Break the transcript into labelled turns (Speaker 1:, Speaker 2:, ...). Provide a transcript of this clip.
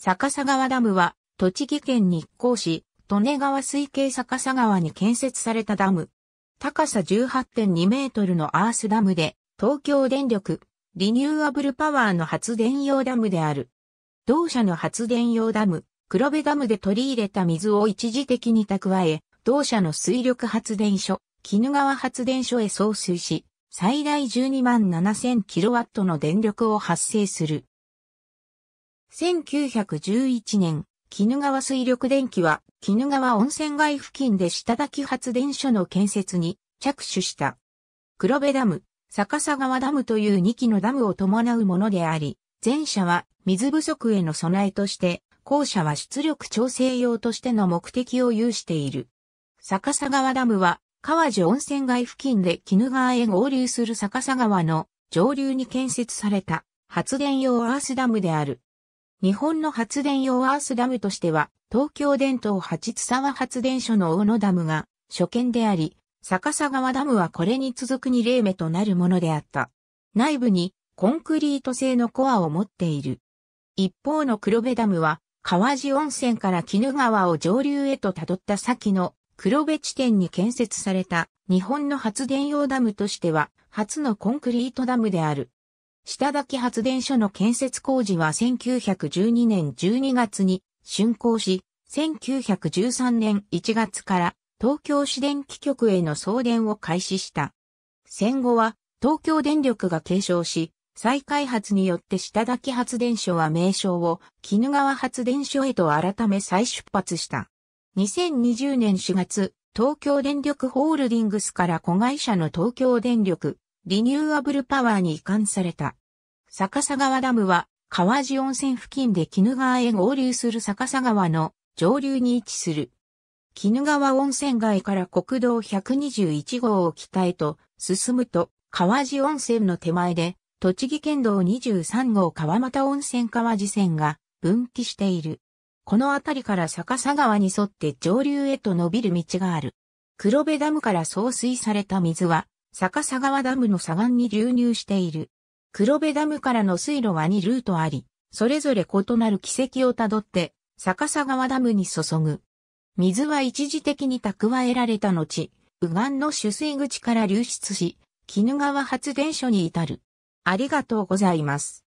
Speaker 1: 逆さ川ダムは、栃木県日光市、利根川水系逆さ川に建設されたダム。高さ18.2メートルのアースダムで、東京電力、リニューアブルパワーの発電用ダムである。同社の発電用ダム、黒部ダムで取り入れた水を一時的に蓄え、同社の水力発電所、鬼怒川発電所へ送水し、最大12万7000キロワットの電力を発生する。1911年、絹川水力電気は、絹川温泉街付近で下滝発電所の建設に着手した。黒部ダム、逆さ川ダムという2基のダムを伴うものであり、前者は水不足への備えとして、後者は出力調整用としての目的を有している。逆さ川ダムは、川地温泉街付近で絹川へ合流する逆さ川の上流に建設された発電用アースダムである。日本の発電用アースダムとしては、東京電灯八津沢発電所の大野ダムが初見であり、逆さ川ダムはこれに続く2例目となるものであった。内部にコンクリート製のコアを持っている。一方の黒部ダムは、川地温泉から絹川を上流へと辿った先の黒部地点に建設された日本の発電用ダムとしては初のコンクリートダムである。下滝発電所の建設工事は1912年12月に竣工し、1913年1月から東京市電気局への送電を開始した。戦後は東京電力が継承し、再開発によって下滝発電所は名称を絹川発電所へと改め再出発した。2020年4月、東京電力ホールディングスから子会社の東京電力リニューアブルパワーに移管された。逆さ川ダムは、川地温泉付近で鬼怒川へ合流する逆さ川の上流に位置する。鬼怒川温泉街から国道121号を北へと進むと、川地温泉の手前で、栃木県道23号川又温泉川地線が分岐している。この辺りから逆さ川に沿って上流へと伸びる道がある。黒部ダムから送水された水は、逆さ川ダムの左岸に流入している。黒部ダムからの水路は2ルートあり、それぞれ異なる軌跡をたどって、逆さ川ダムに注ぐ。水は一時的に蓄えられた後、右岸の取水口から流出し、鬼怒川発電所に至る。ありがとうございます。